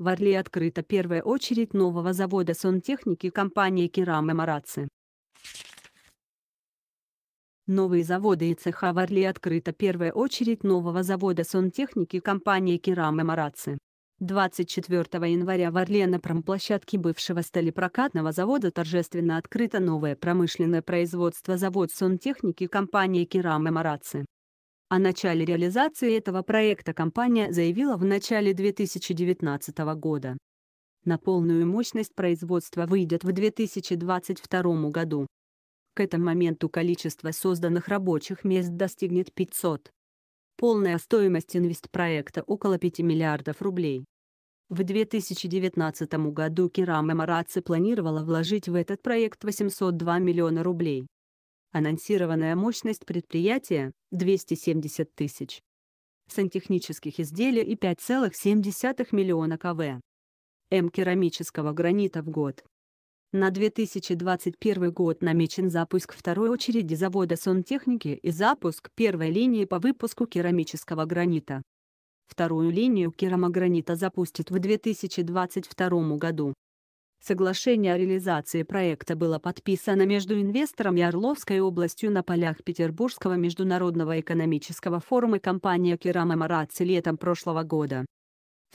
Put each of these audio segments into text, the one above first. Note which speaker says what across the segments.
Speaker 1: В Орле открыта первая очередь нового завода сонтехники компании «Керам Эмараци». Новые заводы и цеха в Орле открыта первая очередь нового завода сонтехники компании «Керам Эмараци». 24 января в Орле на промплощадке бывшего сталепрокатного завода торжественно открыто новое промышленное производство завод сонтехники компании «Керам Эмараци». О начале реализации этого проекта компания заявила в начале 2019 года. На полную мощность производства выйдет в 2022 году. К этому моменту количество созданных рабочих мест достигнет 500. Полная стоимость инвестпроекта около 5 миллиардов рублей. В 2019 году Керам Эмараци планировала вложить в этот проект 802 миллиона рублей. Анонсированная мощность предприятия – 270 тысяч сантехнических изделий и 5,7 миллиона кВ. М керамического гранита в год. На 2021 год намечен запуск второй очереди завода Сонтехники и запуск первой линии по выпуску керамического гранита. Вторую линию керамогранита запустят в 2022 году. Соглашение о реализации проекта было подписано между инвестором и Орловской областью на полях Петербургского международного экономического форума компания Керама Мараци летом прошлого года.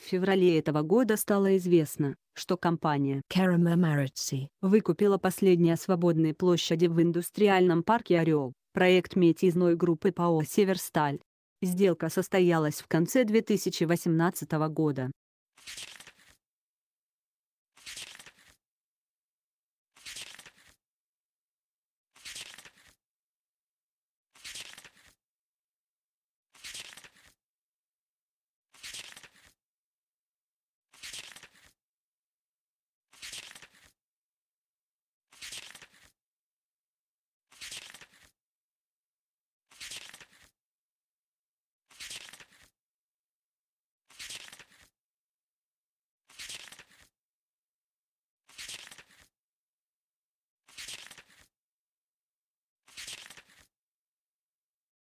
Speaker 1: В феврале этого года стало известно, что компания Керама Маратси выкупила последние свободные площади в индустриальном парке «Орел», проект метизной группы ПАО «Северсталь». Сделка состоялась в конце 2018 года.